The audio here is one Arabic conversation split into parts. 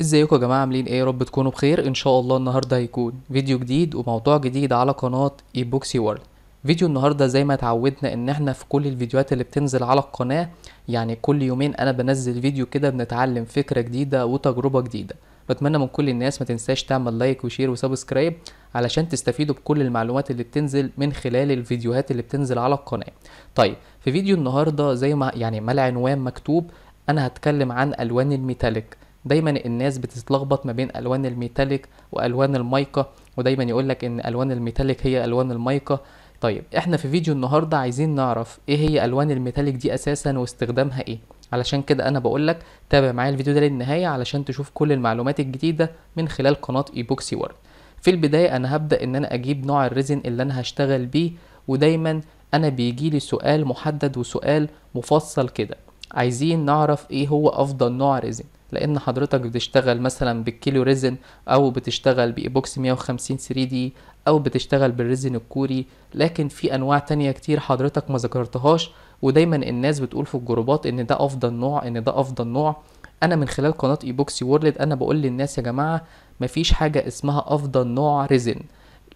ازيكم يا جماعه عاملين ايه رب تكونوا بخير ان شاء الله النهارده هيكون فيديو جديد وموضوع جديد على قناه ايبوكسي وورلد فيديو النهارده زي ما اتعودنا ان احنا في كل الفيديوهات اللي بتنزل على القناه يعني كل يومين انا بنزل فيديو كده بنتعلم فكره جديده وتجربه جديده بتمنى من كل الناس ما تنساش تعمل لايك وشير وسبسكرايب علشان تستفيدوا بكل المعلومات اللي بتنزل من خلال الفيديوهات اللي بتنزل على القناه طيب في فيديو النهارده زي ما يعني ما العنوان مكتوب انا هتكلم عن الوان الميتاليك دايما الناس بتتلخبط ما بين الوان الميتاليك والوان المايكا ودايما يقولك ان الوان الميتاليك هي الوان المايكا طيب احنا في فيديو النهاردة عايزين نعرف ايه هي الوان الميتاليك دي اساسا واستخدامها ايه علشان كده انا بقولك تابع معايا الفيديو ده للنهاية علشان تشوف كل المعلومات الجديدة من خلال قناة ايبوكسي وورد في البداية انا هبدأ ان انا اجيب نوع الريزن اللي انا هشتغل بيه ودايما انا بيجيلي سؤال محدد وسؤال مفصل كده عايزين نعرف ايه هو افضل نوع ريزن لان حضرتك بتشتغل مثلا بالكيلو ريزن او بتشتغل بايبوكس 150 3 دي او بتشتغل بالريزن الكوري لكن في انواع تانية كتير حضرتك ما ذكرتهاش ودايما الناس بتقول في الجروبات ان ده افضل نوع ان ده افضل نوع انا من خلال قناه ايبوكسي وورلد انا بقول للناس يا جماعه مفيش حاجه اسمها افضل نوع ريزن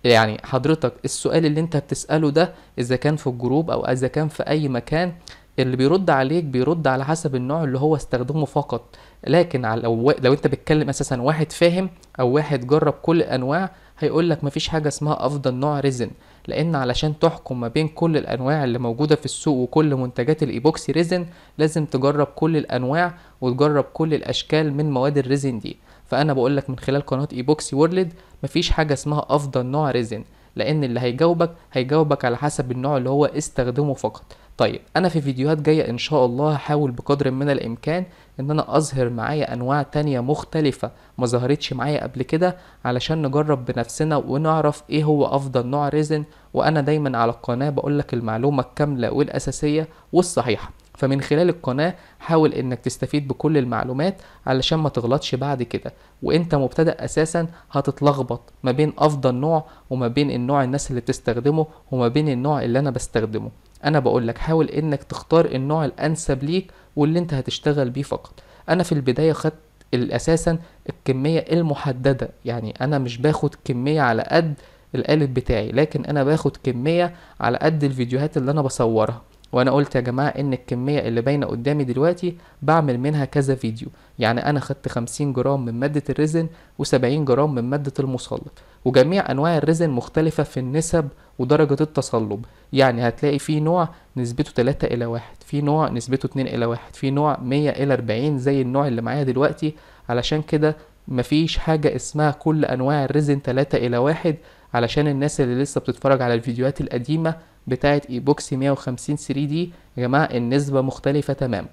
يعني حضرتك السؤال اللي انت بتساله ده اذا كان في الجروب او اذا كان في اي مكان اللي بيرد عليك بيرد على حسب النوع اللي هو استخدمه فقط لكن على لو, لو انت بتكلم اساسا واحد فاهم او واحد جرب كل الانواع هيقول لك مفيش حاجه اسمها افضل نوع ريزن لان علشان تحكم ما بين كل الانواع اللي موجوده في السوق وكل منتجات الايبوكسي ريزن لازم تجرب كل الانواع وتجرب كل الاشكال من مواد الريزن دي فانا بقول لك من خلال قناه ايبوكسي وورلد مفيش حاجه اسمها افضل نوع ريزن لان اللي هيجاوبك هيجاوبك على حسب النوع اللي هو استخدمه فقط طيب انا في فيديوهات جايه ان شاء الله هحاول بقدر من الامكان ان انا اظهر معايا انواع تانية مختلفه ما ظهرتش معايا قبل كده علشان نجرب بنفسنا ونعرف ايه هو افضل نوع ريزن وانا دايما على القناه بقولك المعلومه الكامله والاساسيه والصحيحه فمن خلال القناة حاول انك تستفيد بكل المعلومات علشان ما تغلطش بعد كده وانت مبتدأ اساسا هتتلخبط ما بين افضل نوع وما بين النوع الناس اللي بتستخدمه وما بين النوع اللي انا بستخدمه انا بقولك حاول انك تختار النوع الانسب ليك واللي انت هتشتغل بيه فقط انا في البداية خدت اساسا الكمية المحددة يعني انا مش باخد كمية على قد القالب بتاعي لكن انا باخد كمية على قد الفيديوهات اللي انا بصورها وانا قلت يا جماعه ان الكميه اللي باينه قدامي دلوقتي بعمل منها كذا فيديو يعني انا خدت 50 جرام من ماده الريزن و70 جرام من ماده المصلب وجميع انواع الريزن مختلفه في النسب ودرجه التصلب يعني هتلاقي في نوع نسبته 3 الى 1 في نوع نسبته 2 الى 1 في نوع 100 الى 40 زي النوع اللي معايا دلوقتي علشان كده مفيش حاجه اسمها كل انواع الريزن 3 الى 1 علشان الناس اللي لسه بتتفرج على الفيديوهات القديمه بتاعه ايبوكسي 150 3 دي يا جماعه النسبه مختلفه تماما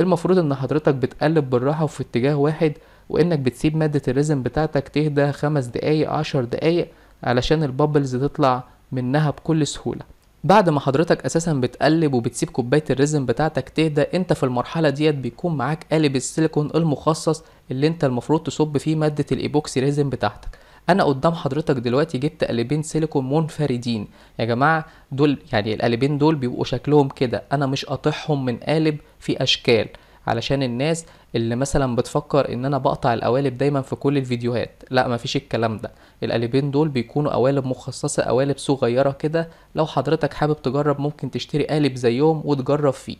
المفروض ان حضرتك بتقلب بالراحه وفي اتجاه واحد وانك بتسيب ماده الريزم بتاعتك تهدى خمس دقايق عشر دقايق علشان البابلز تطلع منها بكل سهوله بعد ما حضرتك اساسا بتقلب وبتسيب كوبايه الريزم بتاعتك تهدى انت في المرحله ديت بيكون معاك قالب السيليكون المخصص اللي انت المفروض تصب فيه ماده الايبوكسي ريزم بتاعتك انا قدام حضرتك دلوقتي جبت قالبين سيليكون منفردين يا جماعه دول يعني القالبين دول بيبقوا شكلهم كده انا مش قاطعهم من قالب في اشكال علشان الناس اللي مثلا بتفكر ان انا بقطع القوالب دايما في كل الفيديوهات لا مفيش الكلام ده القالبين دول بيكونوا قوالب مخصصه قوالب صغيره كده لو حضرتك حابب تجرب ممكن تشتري قالب زيهم وتجرب فيه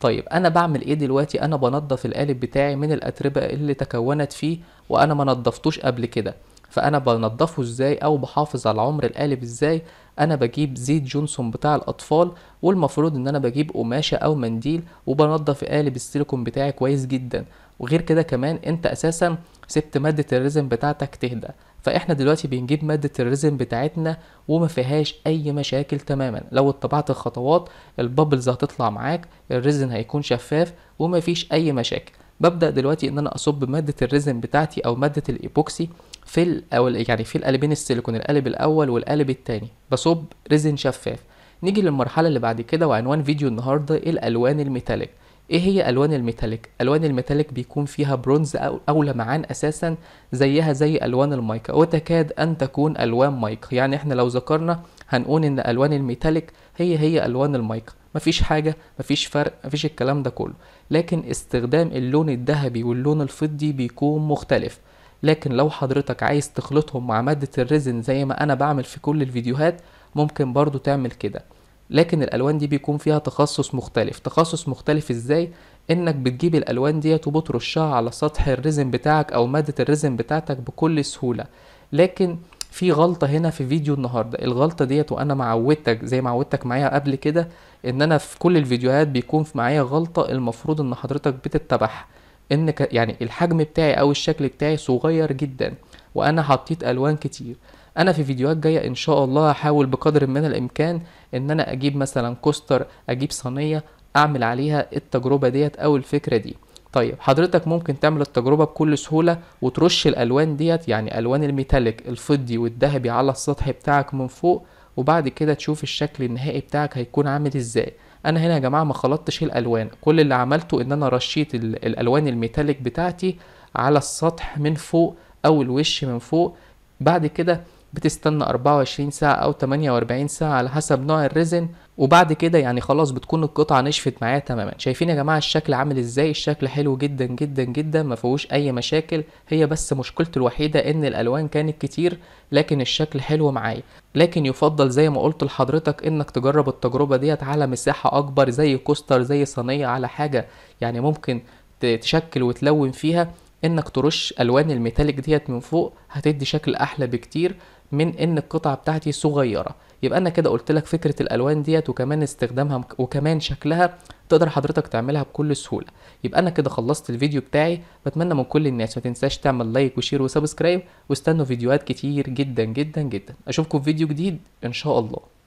طيب انا بعمل ايه دلوقتي انا بنضف القالب بتاعي من الاتربه اللي تكونت فيه وانا ما نضفتوش قبل كده فانا بنضفه ازاي او بحافظ على عمر القالب ازاي انا بجيب زيت جونسون بتاع الاطفال والمفروض ان انا بجيب قماشه او منديل وبنضف قالب السيليكون بتاعي كويس جدا وغير كده كمان انت اساسا سبت ماده الريزن بتاعتك تهدى فاحنا دلوقتي بنجيب ماده الريزن بتاعتنا وما فيهاش اي مشاكل تماما لو اتبعت الخطوات البابلز هتطلع معاك الريزن هيكون شفاف ومفيش اي مشاكل ببدا دلوقتي ان انا اصب ماده الريزن بتاعتي او ماده الايبوكسي في او يعني في القالبين السيليكون القالب الاول والقالب الثاني بصب ريزن شفاف نيجي للمرحله اللي بعد كده وعنوان فيديو النهارده إيه الالوان الميتاليك ايه هي الوان الميتاليك الوان الميتاليك بيكون فيها برونز او, أو لمعان اساسا زيها زي الوان المايكا وتكاد ان تكون الوان مايكا يعني احنا لو ذكرنا هنقول ان الوان الميتاليك هي هي الوان المايكا مفيش حاجة مفيش فرق مفيش الكلام ده كله لكن استخدام اللون الذهبي واللون الفضي بيكون مختلف لكن لو حضرتك عايز تخلطهم مع مادة الريزن زي ما انا بعمل في كل الفيديوهات ممكن برضو تعمل كده لكن الالوان دي بيكون فيها تخصص مختلف تخصص مختلف ازاي انك بتجيب الالوان ديت وبترشها على سطح الريزن بتاعك او مادة الريزن بتاعتك بكل سهولة لكن في غلطه هنا في فيديو النهارده الغلطه ديت وانا معودتك زي ما عودتك معايا قبل كده ان انا في كل الفيديوهات بيكون معايا غلطه المفروض ان حضرتك بتتبعها ان ك... يعني الحجم بتاعي او الشكل بتاعي صغير جدا وانا حطيت الوان كتير انا في فيديوهات جايه ان شاء الله هحاول بقدر من الامكان ان انا اجيب مثلا كوستر اجيب صينيه اعمل عليها التجربه ديت او الفكره دي طيب حضرتك ممكن تعمل التجربة بكل سهولة وترش الألوان ديت يعني ألوان الميتاليك الفضي والذهبي على السطح بتاعك من فوق وبعد كده تشوف الشكل النهائي بتاعك هيكون عامل ازاي انا هنا يا جماعة ما خلطتش الألوان كل اللي عملته ان انا رشيت الألوان الميتاليك بتاعتي على السطح من فوق او الوش من فوق بعد كده بتستنى 24 ساعة أو 48 ساعة على حسب نوع الريزن وبعد كده يعني خلاص بتكون القطعة نشفت معايا تماما شايفين يا جماعة الشكل عامل ازاي الشكل حلو جدا جدا جدا ما فيهوش أي مشاكل هي بس مشكلته الوحيدة إن الألوان كانت كتير لكن الشكل حلو معايا لكن يفضل زي ما قلت لحضرتك إنك تجرب التجربة ديت على مساحة أكبر زي كوستر زي صينية على حاجة يعني ممكن تشكل وتلون فيها انك ترش الوان الميتاليك ديت من فوق هتدي شكل احلى بكتير من ان القطعه بتاعتي صغيره يبقى انا كده قلت لك فكره الالوان ديت وكمان استخدامها وكمان شكلها تقدر حضرتك تعملها بكل سهوله يبقى انا كده خلصت الفيديو بتاعي بتمنى من كل الناس ما تنساش تعمل لايك وشير وسبسكرايب واستنوا فيديوهات كتير جدا جدا جدا اشوفكم في فيديو جديد ان شاء الله